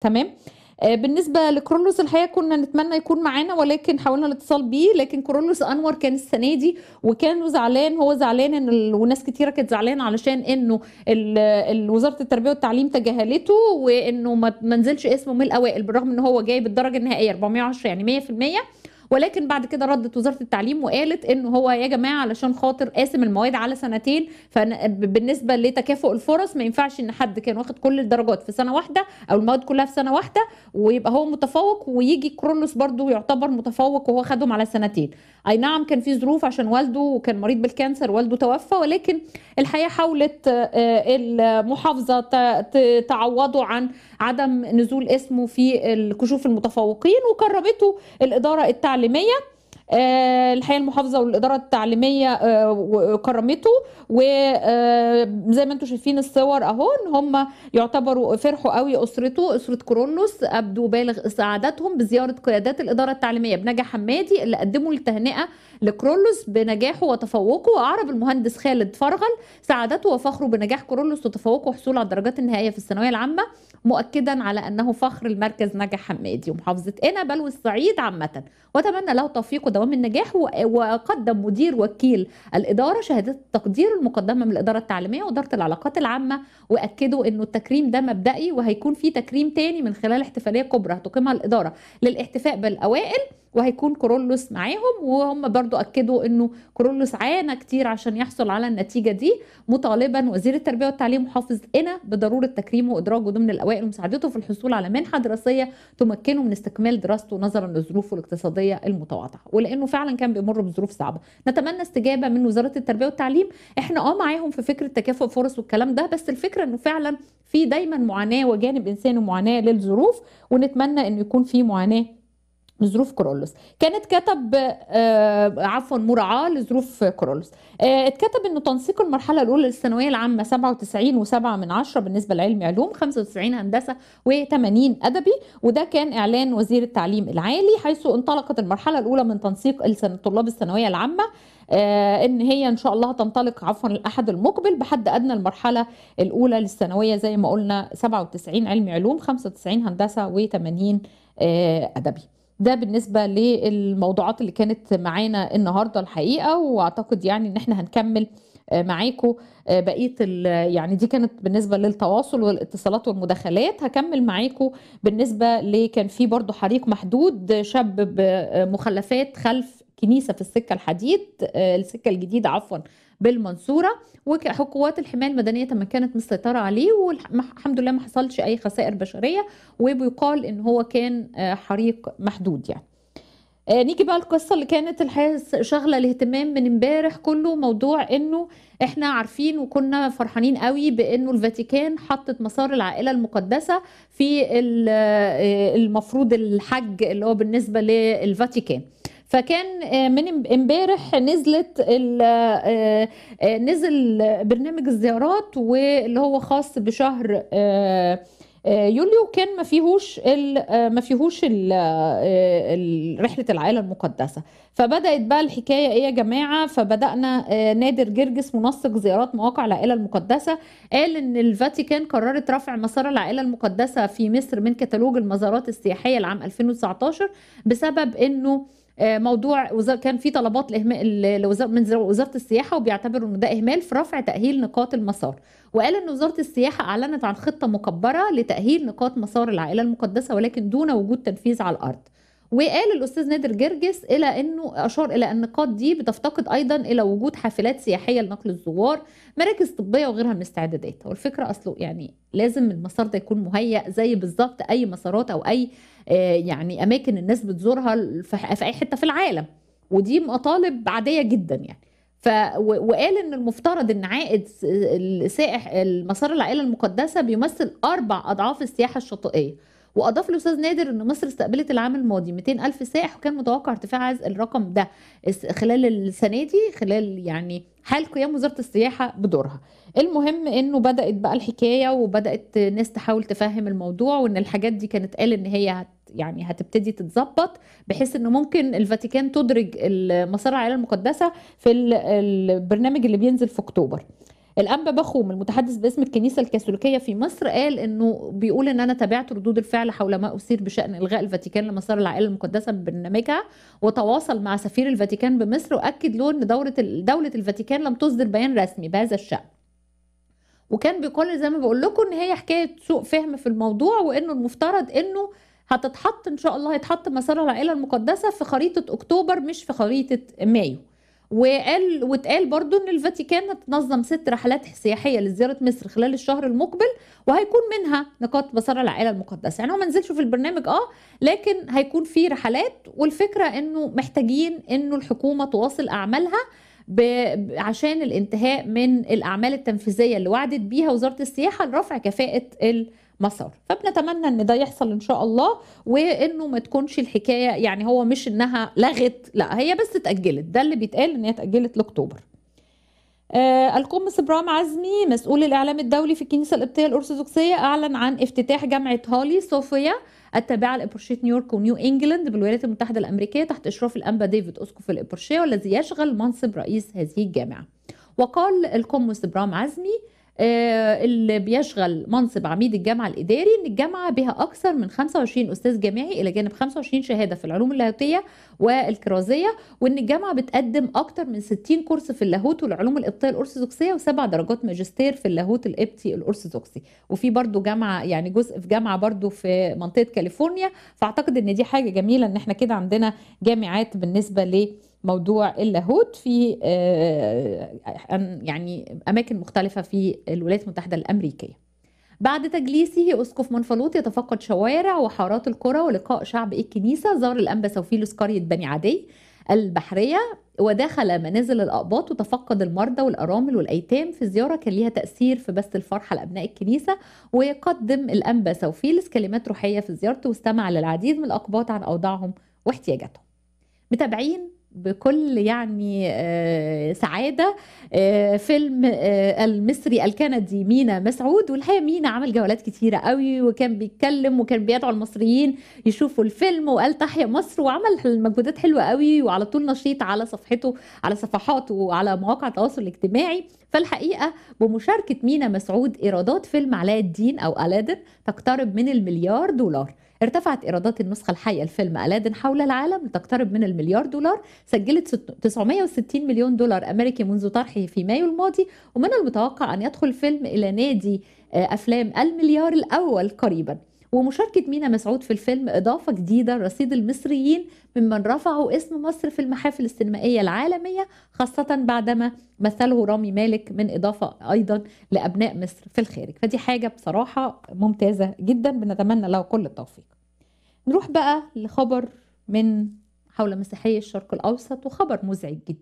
تمام آه، بالنسبة لكرولوس الحقيقة كنا نتمنى يكون معانا ولكن حاولنا الاتصال بيه لكن كرولوس أنور كان السنة دي وكان زعلان هو زعلان إن ال... وناس كتيرة كانت زعلان علشان إنه ال... وزارة التربية والتعليم تجاهلته وإنه ما منزلش اسمه من الأوائل بالرغم إن هو جايب الدرجة النهائية 410 يعني 100% ولكن بعد كده ردت وزاره التعليم وقالت ان هو يا جماعه علشان خاطر قاسم المواد على سنتين فبالنسبه لتكافؤ الفرص ما ينفعش ان حد كان واخد كل الدرجات في سنه واحده او المواد كلها في سنه واحده ويبقى هو متفوق ويجي كرولوس برضه يعتبر متفوق وهو خدهم على سنتين اي نعم كان في ظروف عشان والده وكان مريض بالكانسر والده توفى ولكن الحقيقه حاولت آه، المحافظه تعوضه عن عدم نزول اسمه في الكشوف المتفوقين وكرمته الاداره التعليميه التعليمية آه، الحقيقه المحافظه والاداره التعليميه آه، كرمته وزي آه، ما انتم شايفين الصور اهو هم يعتبروا فرحوا قوي اسرته اسره كرولوس ابدوا بالغ سعادتهم بزياره قيادات الاداره التعليميه بنجا حمادي اللي قدموا التهنئه لكرولوس بنجاحه وتفوقه واعرب المهندس خالد فرغل سعادته وفخره بنجاح كرولوس وتفوقه وحصوله على الدرجات النهائيه في الثانويه العامه مؤكدا على انه فخر المركز نجاح حمادي ومحافظه انا بل والصعيد عامه واتمنى له التوفيق دوام النجاح وقدم مدير وكيل الإدارة شهادة التقدير المقدمة من الإدارة التعليمية وإدارة العلاقات العامة وأكدوا أنه التكريم ده مبدئي وهيكون في تكريم تاني من خلال احتفالية كبرى هتقيمها الإدارة للاحتفاء بالأوائل وهيكون كرولوس معاهم وهم برضو اكدوا انه كرولوس عانى كتير عشان يحصل على النتيجه دي مطالبا وزير التربيه والتعليم محافظ انا بضروره تكريمه وادراجه ضمن الاوائل ومساعدته في الحصول على منحه دراسيه تمكنه من استكمال دراسته نظرا لظروفه الاقتصاديه المتواضعه ولانه فعلا كان بيمر بظروف صعبه نتمنى استجابه من وزاره التربيه والتعليم احنا اه معاهم في فكره تكافؤ فرص والكلام ده بس الفكره انه فعلا في دايما معاناه وجانب انساني ومعاناه للظروف ونتمنى انه يكون في معاناه لظروف كرولوس كانت كتب آه، عفوا مراعاة لظروف كورولوس آه، اتكتب انه تنسيق المرحلة الاولى للثانوية العامة 97 و7 من 10 بالنسبة لعلمي علوم 95 هندسة و80 ادبي وده كان اعلان وزير التعليم العالي حيث انطلقت المرحلة الاولى من تنسيق طلاب الثانوية العامة آه، ان هي ان شاء الله تنطلق عفوا الاحد المقبل بحد ادنى المرحله الاولى للثانويه زي ما قلنا 97 علمي علوم 95 هندسه و80 ادبي ده بالنسبة للموضوعات اللي كانت معانا النهاردة الحقيقة واعتقد يعني ان احنا هنكمل آه، معاكم آه، بقيه يعني دي كانت بالنسبه للتواصل والاتصالات والمداخلات هكمل معاكم بالنسبه لكان في برضو حريق محدود شاب بمخلفات خلف كنيسه في السكه الحديد آه، السكه الجديده عفوا بالمنصوره وقوات الحمايه المدنيه تمكنت من السيطره عليه والحمد لله ما حصلش اي خسائر بشريه وبيقال ان هو كان آه، حريق محدود يعني آه، نيجي بقى القصه اللي كانت الحقيقه شغله الاهتمام من امبارح كله موضوع انه احنا عارفين وكنا فرحانين قوي بانه الفاتيكان حطت مسار العائله المقدسه في المفروض الحج اللي هو بالنسبه للفاتيكان فكان آه، من امبارح نزلت آه، آه، نزل برنامج الزيارات واللي هو خاص بشهر يوليو كان ما فيهوش ما فيهوش رحله العائله المقدسه فبدات بقى الحكايه ايه يا جماعه فبدانا نادر جرجس منسق زيارات مواقع العائله المقدسه قال ان الفاتيكان قررت رفع مسار العائله المقدسه في مصر من كتالوج المزارات السياحيه لعام 2019 بسبب انه آه، موضوع كان في طلبات من وزاره السياحه وبيعتبروا ان ده اهمال في رفع تاهيل نقاط المسار وقال ان وزاره السياحه اعلنت عن خطه مكبره لتاهيل نقاط مسار العائله المقدسه ولكن دون وجود تنفيذ على الارض وقال الاستاذ نادر جرجس الى انه اشار الى ان النقاط دي بتفتقد ايضا الى وجود حافلات سياحيه لنقل الزوار مراكز طبيه وغيرها من الاستعدادات والفكره اصله يعني لازم المسار ده يكون مهيأ زي بالظبط اي مسارات او اي آه، يعني اماكن الناس بتزورها في اي حته في العالم ودي مطالب عاديه جدا يعني ف وقال ان المفترض ان عائد السائح المسار العائله المقدسه بيمثل اربع اضعاف السياحه الشاطئيه واضاف الاستاذ نادر ان مصر استقبلت العام الماضي 200 الف سائح وكان متوقع ارتفاع عز الرقم ده خلال السنه دي خلال يعني حال قيام وزاره السياحه بدورها المهم انه بدات بقى الحكايه وبدات ناس تحاول تفهم الموضوع وان الحاجات دي كانت قال ان هي هت يعني هتبتدي تتظبط بحيث انه ممكن الفاتيكان تدرج مسار العائله المقدسه في البرنامج اللي بينزل في اكتوبر الانبا بخوم المتحدث باسم الكنيسه الكاثوليكيه في مصر قال انه بيقول ان انا تابعت ردود الفعل حول ما اثير بشان الغاء الفاتيكان لمسار العائله المقدسه ببرنامجها وتواصل مع سفير الفاتيكان بمصر واكد له ان دوره دوله الفاتيكان لم تصدر بيان رسمي بهذا الشان وكان بيقول زي ما بقول لكم ان هي حكايه سوء فهم في الموضوع وانه المفترض انه هتتحط ان شاء الله هيتحط مسار العائله المقدسه في خريطه اكتوبر مش في خريطه مايو وقال واتقال برضو ان الفاتيكان هتنظم ست رحلات سياحيه لزياره مصر خلال الشهر المقبل وهيكون منها نقاط بصره العائله المقدسه يعني هو ما نزلش في البرنامج اه لكن هيكون في رحلات والفكره انه محتاجين انه الحكومه تواصل اعمالها ب... عشان الانتهاء من الاعمال التنفيذيه اللي وعدت بيها وزاره السياحه لرفع كفاءه ال... مسار فبنتمنى ان ده يحصل ان شاء الله وانه ما تكونش الحكايه يعني هو مش انها لغت لا هي بس اتاجلت ده اللي بيتقال ان هي اتاجلت لاكتوبر آه القمص برام عزمي مسؤول الاعلام الدولي في الكنيسه القبطيه الارثوذكسيه اعلن عن افتتاح جامعه هولي صوفيا التابعه لابرشيه نيويورك ونيو انجلاند بالولايات المتحده الامريكيه تحت اشراف الانبا ديفيد اسقف الابرشيه والذي يشغل منصب رئيس هذه الجامعه وقال القمص برام عزمي آه، اللي بيشغل منصب عميد الجامعه الاداري ان الجامعه بها اكثر من 25 استاذ جامعي الى جانب 25 شهاده في العلوم اللاهوتيه والكرازيه وان الجامعه بتقدم اكثر من 60 كورس في اللاهوت والعلوم القبطيه الارثوذكسيه وسبع درجات ماجستير في اللاهوت القبطي الارثوذكسي وفي برضو جامعه يعني جزء في جامعه برضو في منطقه كاليفورنيا فاعتقد ان دي حاجه جميله ان احنا كده عندنا جامعات بالنسبه ل موضوع اللاهوت في آه، يعني أماكن مختلفة في الولايات المتحدة الأمريكية بعد تجليسه أسقف منفلوط يتفقد شوارع وحارات القرى ولقاء شعب الكنيسة زار الأنبا سوفيلوس قرية بني عدي البحرية ودخل منازل الأقباط وتفقد المرضى والأرامل والأيتام في زيارة كان ليها تأثير في بث الفرحة لأبناء الكنيسة ويقدم الأنبا سوفيلس كلمات روحية في زيارته واستمع للعديد من الأقباط عن أوضاعهم واحتياجاتهم متابعين بكل يعني آه، سعاده آه، فيلم آه، المصري الكندي مينا مسعود والحقيقه مينا عمل جولات كتيره قوي وكان بيتكلم وكان بيدعو المصريين يشوفوا الفيلم وقال تحيا مصر وعمل مجهودات حلوه قوي وعلى طول نشيط على صفحته على صفحاته وعلى مواقع التواصل الاجتماعي فالحقيقه بمشاركه مينا مسعود ايرادات فيلم علاء الدين او الادن تقترب من المليار دولار ارتفعت ايرادات النسخه الحيه لفيلم الادن حول العالم لتقترب من المليار دولار سجلت 960 مليون دولار امريكي منذ طرحه في مايو الماضي ومن المتوقع ان يدخل الفيلم الى نادي آه، افلام المليار الاول قريبا ومشاركة مينا مسعود في الفيلم إضافة جديدة رصيد المصريين ممن رفعوا اسم مصر في المحافل السينمائية العالمية خاصة بعدما مثله رامي مالك من إضافة أيضا لأبناء مصر في الخارج فدي حاجة بصراحة ممتازة جدا بنتمنى له كل التوفيق نروح بقى لخبر من حول مسيحية الشرق الأوسط وخبر مزعج جدا